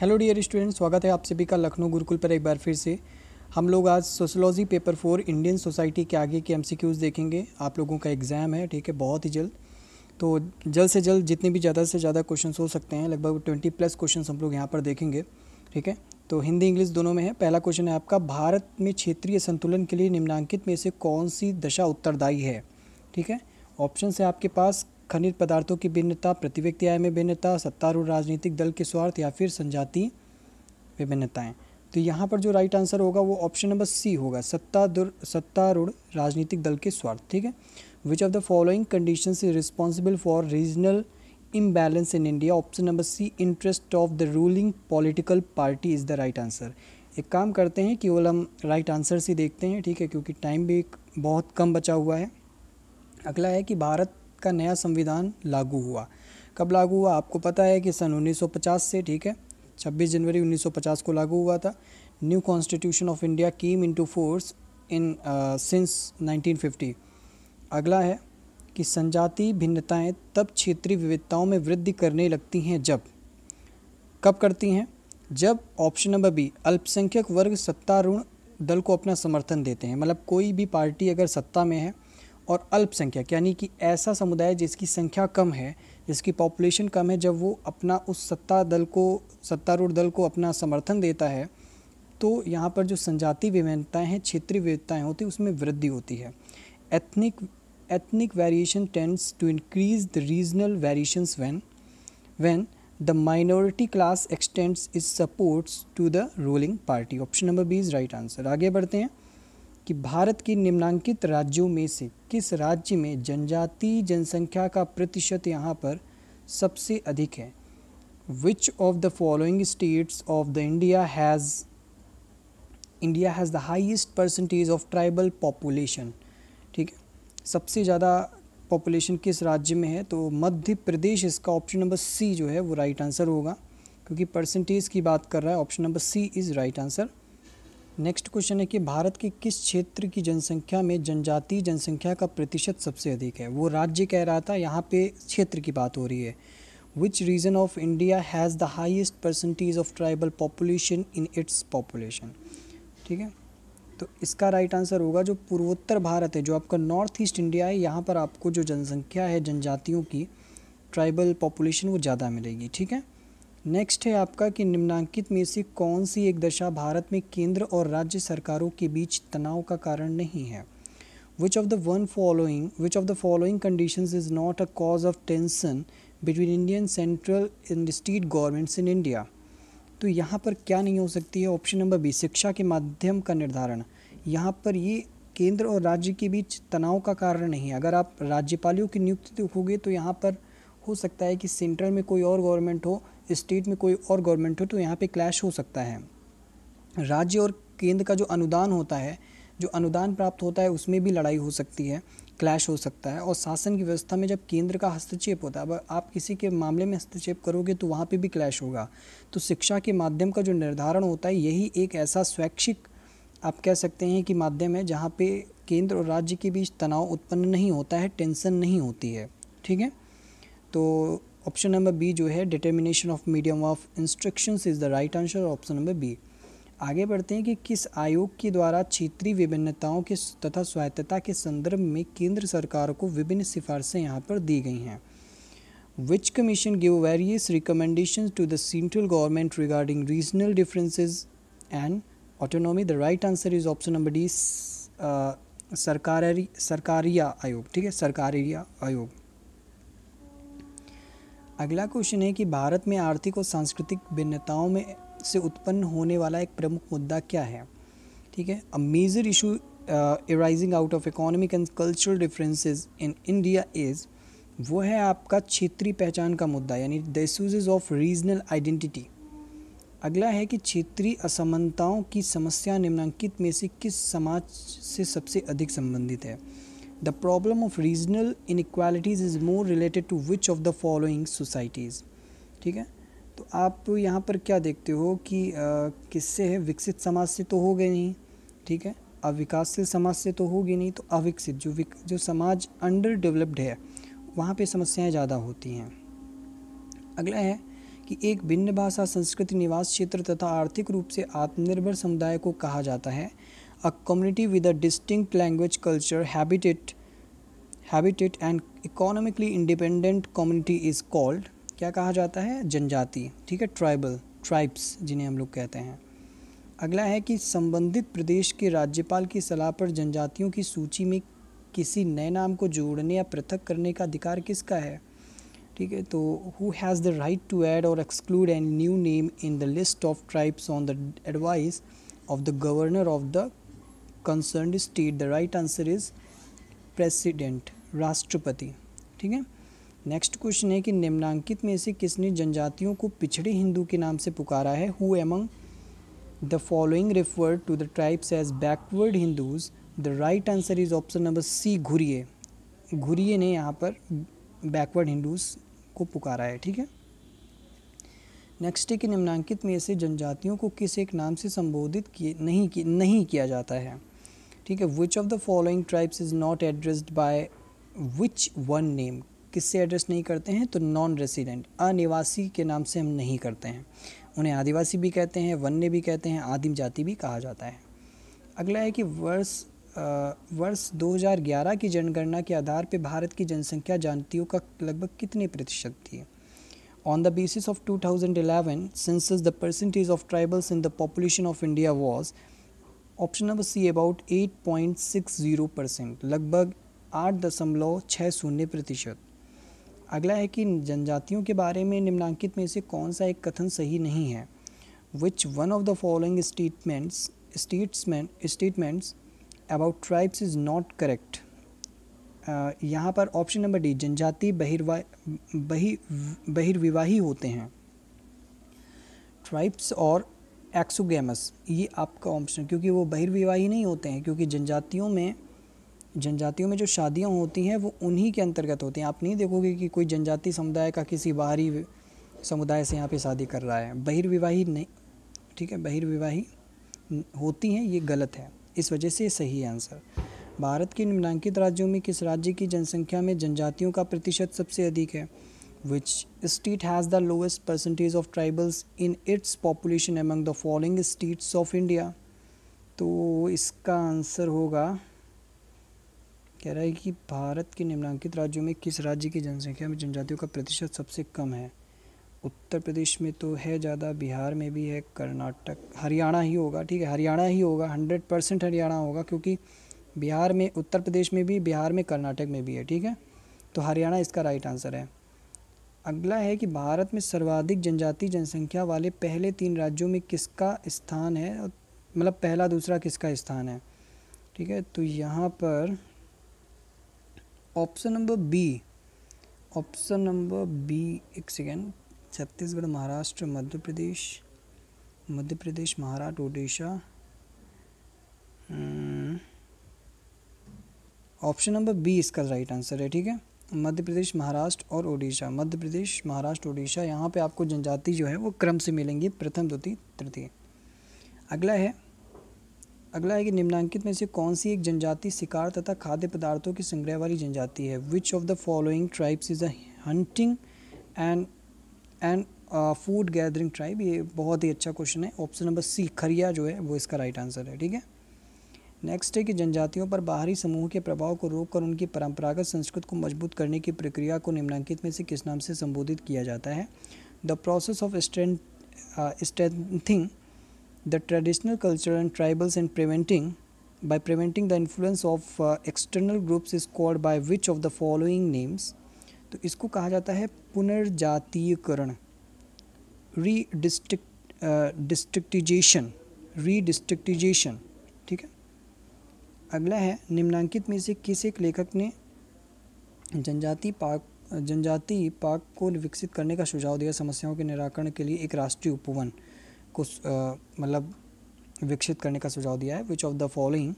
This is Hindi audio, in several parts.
हेलो डियर स्टूडेंट स्वागत है आप सभी का लखनऊ गुरुकुल पर एक बार फिर से हम लोग आज sociology paper four Indian society के आगे के एमसीक्यूज देखेंगे आप लोगों का एग्ज़ाम है ठीक है बहुत ही जल्द तो जल्द से जल्द जितने भी ज़्यादा से ज़्यादा क्वेश्चन हो सकते हैं लगभग ट्वेंटी प्लस क्वेश्चन हम लोग यहाँ पर देखेंगे ठीक है तो हिंदी इंग्लिश दोनों में है पहला क्वेश्चन है आपका भारत में क्षेत्रीय संतुलन के लिए निम्नांकित में से कौन सी दशा उत्तरदायी है ठीक है ऑप्शन है आपके पास खनिज पदार्थों की भिन्नता प्रतिव्यक्ति आय में भिन्नता सत्तारूढ़ राजनीतिक दल के स्वार्थ या फिर संजाति विभिन्नताएँ तो यहाँ पर जो राइट आंसर होगा वो ऑप्शन नंबर सी होगा सत्ता सत्तारूढ़ राजनीतिक दल के स्वार्थ ठीक है which of the following condition is responsible for regional imbalance in India option number C interest of the ruling political party is the right answer एक काम करते हैं केवल हम राइट आंसर से देखते हैं ठीक है क्योंकि टाइम भी बहुत कम बचा हुआ है अगला है कि भारत का नया संविधान लागू हुआ कब लागू हुआ आपको पता है कि सन 1950 से ठीक है 26 जनवरी 1950 को लागू हुआ था new constitution of India came into force in since 1950 अगला है कि संजाति भिन्नताएं तब क्षेत्रीय विविधताओं में वृद्धि करने लगती हैं जब कब करती हैं जब ऑप्शन नंबर बी अल्पसंख्यक वर्ग सत्तारूढ़ दल को अपना समर्थन देते हैं मतलब कोई भी पार्टी अगर सत्ता में है और अल्पसंख्यक यानी कि ऐसा समुदाय जिसकी संख्या कम है जिसकी पॉपुलेशन कम है जब वो अपना उस सत्ता दल को सत्तारूढ़ दल को अपना समर्थन देता है तो यहाँ पर जो संजातीय विविधताएँ हैं क्षेत्रीय विविधताएँ होती हैं उसमें वृद्धि होती है ethnic ethnic variation tends to increase the regional variations when when the minority class extends is supports to the ruling party option number B is right answer आगे बढ़ते हैं कि भारत के निम्नांकित राज्यों में से किस राज्य में जनजातीय जनसंख्या का प्रतिशत यहाँ पर सबसे अधिक है which of the following states of the India has India has the highest percentage of tribal population ठीक है सबसे ज़्यादा पॉपुलेशन किस राज्य में है तो मध्य प्रदेश इसका ऑप्शन नंबर सी जो है वो राइट right आंसर होगा क्योंकि परसेंटेज की बात कर रहा है option number C is right answer next question है कि भारत के किस क्षेत्र की जनसंख्या में जनजातीय जनसंख्या का प्रतिशत सबसे अधिक है वो राज्य कह रहा था यहाँ पे क्षेत्र की बात हो रही है which region of India has the highest percentage of tribal population in its population ठीक है तो इसका राइट आंसर होगा जो पूर्वोत्तर भारत है जो आपका नॉर्थ ईस्ट इंडिया है यहाँ पर आपको जो जनसंख्या है जनजातियों की ट्राइबल पॉपुलेशन वो ज़्यादा मिलेगी ठीक है नेक्स्ट है आपका कि निम्नांकित में से कौन सी एक दशा भारत में केंद्र और राज्य सरकारों के बीच तनाव का कारण नहीं है which of the one following which of the following condition is not a cause of tension between Indian central and state governments in India तो यहाँ पर क्या नहीं हो सकती है ऑप्शन नंबर बी शिक्षा के माध्यम का निर्धारण यहाँ पर ये केंद्र और राज्य के बीच तनाव का कारण नहीं है अगर आप राज्यपालों की नियुक्ति होगे तो यहाँ पर हो सकता है कि सेंट्रल में कोई और गवर्नमेंट हो स्टेट में कोई और गवर्नमेंट हो तो यहाँ पे क्लैश हो सकता है राज्य और केंद्र का जो अनुदान होता है जो अनुदान प्राप्त होता है उसमें भी लड़ाई हो सकती है क्लैश हो सकता है और शासन की व्यवस्था में जब केंद्र का हस्तक्षेप होता है अब आप किसी के मामले में हस्तक्षेप करोगे तो वहाँ पे भी क्लैश होगा तो शिक्षा के माध्यम का जो निर्धारण होता है यही एक ऐसा स्वैच्छिक आप कह सकते हैं कि माध्यम है जहाँ पे केंद्र और राज्य के बीच तनाव उत्पन्न नहीं होता है टेंशन नहीं होती है ठीक है तो ऑप्शन नंबर बी जो है determination of medium of instruction is the right answer option number B आगे बढ़ते हैं कि किस आयोग के द्वारा क्षेत्रीय विभिन्नताओं के तथा स्वायत्तता के संदर्भ में केंद्र सरकार को विभिन्न सिफारिशें यहाँ पर दी गई हैं which commission give various recommendation to the central government regarding regional differences and autonomy the right answer is option number D सरकारी सरकारिया आयोग ठीक है सरकारिया आयोग अगला क्वेश्चन है कि भारत में आर्थिक और सांस्कृतिक भिन्नताओं में से उत्पन्न होने वाला एक प्रमुख मुद्दा क्या है ठीक है a major issue arising out of economic and cultural differences in India is वो है आपका क्षेत्रीय पहचान का मुद्दा यानी the issues of regional identity अगला है कि क्षेत्रीय असमानताओं की समस्या निम्नांकित में से किस समाज से सबसे अधिक संबंधित है The problem of regional inequalities is more related to which of the following societies ठीक है तो आप यहाँ पर क्या देखते हो कि किससे है विकसित समाज से तो हो गए नहीं ठीक है अविकासशील समाज से तो होगी नहीं तो अविकसित जो विक, जो समाज अंडर डेवलप्ड है वहाँ पे समस्याएं ज़्यादा होती हैं अगला है कि एक भिन्न भाषा संस्कृति निवास क्षेत्र तथा आर्थिक रूप से आत्मनिर्भर समुदाय को कहा जाता है A community with a distinct language, culture, habitat, habitat and economically independent community is called क्या कहा जाता है जनजाति ठीक है ट्राइबल ट्राइब्स जिन्हें हम लोग कहते हैं अगला है कि संबंधित प्रदेश के राज्यपाल की सलाह पर जनजातियों की सूची में किसी नए नाम को जोड़ने या पृथक करने का अधिकार किसका है ठीक है तो who has the right to add और exclude an new name in the list of tribes on the advice of the governor of the concern state the right answer is president राष्ट्रपति ठीक है नेक्स्ट क्वेश्चन है कि निम्नांकित में से किसने जनजातियों को पिछड़े हिंदू के नाम से पुकारा है who among the following refer to the tribes as backward Hindus the right answer is option number C Ghurye Ghurye ने यहाँ पर बैकवर्ड हिंदूज को पुकारा है ठीक है नेक्स्ट है कि निम्नांकित में से जनजातियों को किस एक नाम से संबोधित किए नहीं कि, नहीं किया जाता है ठीक है which of the following tribes is not addressed by which one name किससे एड्रेस नहीं करते हैं तो नॉन रेसिडेंट अनिवासी के नाम से हम नहीं करते हैं उन्हें आदिवासी भी कहते हैं वन्य भी कहते हैं आदिम जाति भी कहा जाता है अगला है कि वर्ष आ, वर्ष 2011 की जनगणना के आधार पर भारत की जनसंख्या जानतियों का लगभग कितने प्रतिशत थी on the basis of 2011 census, the percentage of tribals in the population of India was option number C about 8.60 percent लगभग आठ दशमलव छः शून्य प्रतिशत अगला है कि जनजातियों के बारे में निम्नांकित में से कौन सा एक कथन सही नहीं है which one of the following statements statesman statements about tribes is not correct यहाँ पर ऑप्शन नंबर डी जनजाति बहिर्वा बहि बहिर्विवाही होते हैं ट्राइब्स और एक्सोगेमस ये आपका ऑप्शन क्योंकि वो बहिर्विवाही नहीं होते हैं क्योंकि जनजातियों में जनजातियों में जो शादियाँ होती हैं वो उन्हीं के अंतर्गत होती हैं आप नहीं देखोगे कि कोई जनजाति समुदाय का किसी बाहरी समुदाय से यहाँ पे शादी कर रहा है बहिर्विवाही नहीं ठीक है बहिर्विवाही होती हैं ये गलत है इस वजह से सही आंसर भारत के निम्नांकित राज्यों में किस राज्य की जनसंख्या में जनजातियों का प्रतिशत सबसे अधिक है which state has the lowest percentage of tribals in its population among the following states of India तो इसका आंसर होगा कह रहा है कि भारत के निम्नांकित राज्यों में किस राज्य की जनसंख्या में जनजातियों का प्रतिशत सबसे कम है उत्तर प्रदेश में तो है ज़्यादा बिहार में भी है कर्नाटक हरियाणा ही होगा ठीक है हरियाणा ही होगा हंड्रेड परसेंट हरियाणा होगा क्योंकि बिहार में उत्तर प्रदेश में भी बिहार में कर्नाटक में भी है ठीक है तो हरियाणा इसका राइट आंसर है अगला है कि भारत में सर्वाधिक जनजातीय जनसंख्या वाले पहले तीन राज्यों में किसका स्थान है मतलब पहला दूसरा किसका स्थान है ठीक है तो यहाँ पर option number B option number B एक second Chhattisgarh Maharashtra Madhya Pradesh Madhya Pradesh Maharashtra Orissa hmm, option number B इसका राइट आंसर है ठीक है मध्य प्रदेश महाराष्ट्र और उड़ीसा मध्य प्रदेश महाराष्ट्र उड़ीसा यहाँ पे आपको जनजाति जो है वो क्रम से मिलेंगी प्रथम द्वितीय तृतीय अगला है अगला है कि निम्नांकित में से कौन सी एक जनजाति शिकार तथा खाद्य पदार्थों की संग्रह वाली जनजाति है which of the following tribes is a hunting and and food gathering tribe ये बहुत ही अच्छा क्वेश्चन है ऑप्शन नंबर सी खरिया जो है वो इसका राइट आंसर है ठीक है नेक्स्ट है कि जनजातियों पर बाहरी समूह के प्रभाव को रोककर उनकी परंपरागत संस्कृत को मजबूत करने की प्रक्रिया को निम्नांकित में से किस नाम से संबोधित किया जाता है the process of strength strengthening the traditional culture and tribals and preventing by preventing the influence of external groups is called by which of the following names तो इसको कहा जाता है पुनर्जातीयकरण डिस्ट्रिक्ट डिस्ट्रिक्टिजेशन रीडिस्ट्रिक्टिजेशन अगला है निम्नांकित में से किस एक लेखक ने जनजाति पाक जनजाति पाक को विकसित करने का सुझाव दिया समस्याओं के निराकरण के लिए एक राष्ट्रीय उपवन को मतलब विकसित करने का सुझाव दिया है which of the following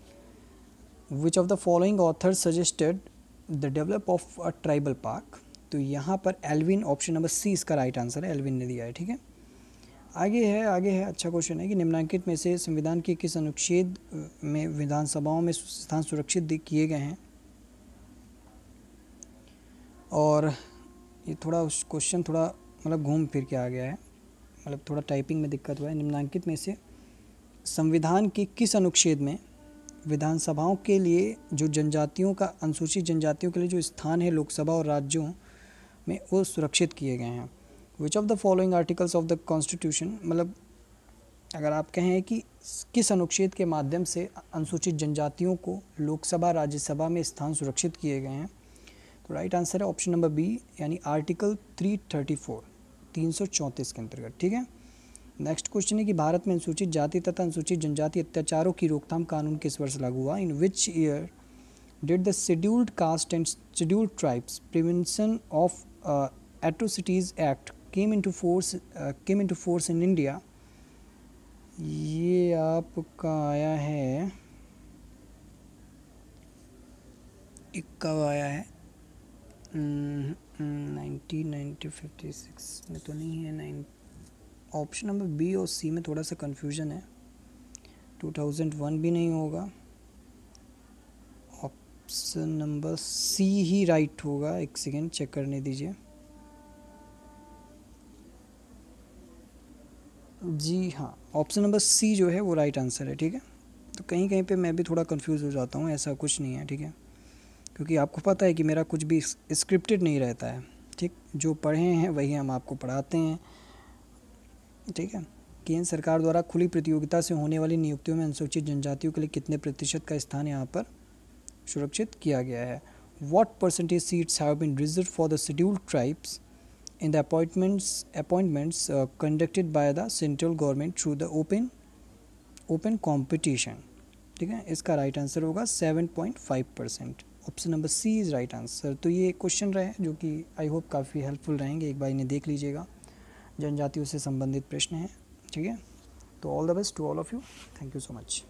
which of the following author suggested the develop of a tribal park तो यहाँ पर एलविन ऑप्शन नंबर सी इसका राइट आंसर है एलविन ने दिया है ठीक है आगे है आगे है अच्छा क्वेश्चन है कि निम्नांकित में से संविधान के किस अनुच्छेद में विधानसभाओं में स्थान सुरक्षित किए गए हैं और ये थोड़ा उस क्वेश्चन थोड़ा मतलब घूम फिर के आ गया है मतलब थोड़ा टाइपिंग में दिक्कत हुआ है निम्नांकित में से संविधान के किस अनुच्छेद में विधानसभाओं के लिए जो जनजातियों का अनुसूचित जनजातियों के लिए जो स्थान है लोकसभा और राज्यों में वो सुरक्षित किए गए हैं which of the following articles of the constitution मतलब अगर आप कहें कि किस अनुच्छेद के माध्यम से अनुसूचित जनजातियों को लोकसभा राज्यसभा में स्थान सुरक्षित किए गए हैं तो राइट आंसर है ऑप्शन नंबर बी यानी आर्टिकल 334 334 के अंतर्गत ठीक है नेक्स्ट क्वेश्चन है कि भारत में अनुसूचित जाति तथा अनुसूचित जनजाति अत्याचारों की रोकथाम कानून किस वर्ष लागू हुआ in which year did the scheduled caste and scheduled tribes prevention of atrocities act came into force uh, came into force in India ये आपका आया है एक कब आया है नाइनटीन नाइनटी फिफ्टी सिक्स में तो नहीं है नाइन ऑप्शन नंबर बी और सी में थोड़ा सा कन्फ्यूजन है टू थाउजेंड वन भी नहीं होगा ऑप्शन नंबर सी ही राइट होगा एक सेकेंड चेक करने दीजिए जी हाँ ऑप्शन नंबर सी जो है वो राइट आंसर है ठीक है तो कहीं कहीं पे मैं भी थोड़ा कंफ्यूज हो जाता हूँ ऐसा कुछ नहीं है ठीक है क्योंकि आपको पता है कि मेरा कुछ भी स्क्रिप्टेड नहीं रहता है ठीक जो पढ़े हैं वही हम आपको पढ़ाते हैं ठीक है केंद्र सरकार द्वारा खुली प्रतियोगिता से होने वाली नियुक्तियों में अनुसूचित जनजातियों के लिए कितने प्रतिशत का स्थान यहाँ पर सुरक्षित किया गया है what percentage seats have been reserved for the scheduled tribes in the appointments appointments uh, conducted by the central government through the open open competition ठीक है इसका राइट आंसर होगा seven point five percent option number C is right answer तो ये क्वेश्चन रहे जो कि आई होप काफ़ी हेल्पफुल रहेंगे एक बार इन्हें देख लीजिएगा जनजातियों से संबंधित प्रश्न हैं ठीक है तो all the best to all of you thank you so much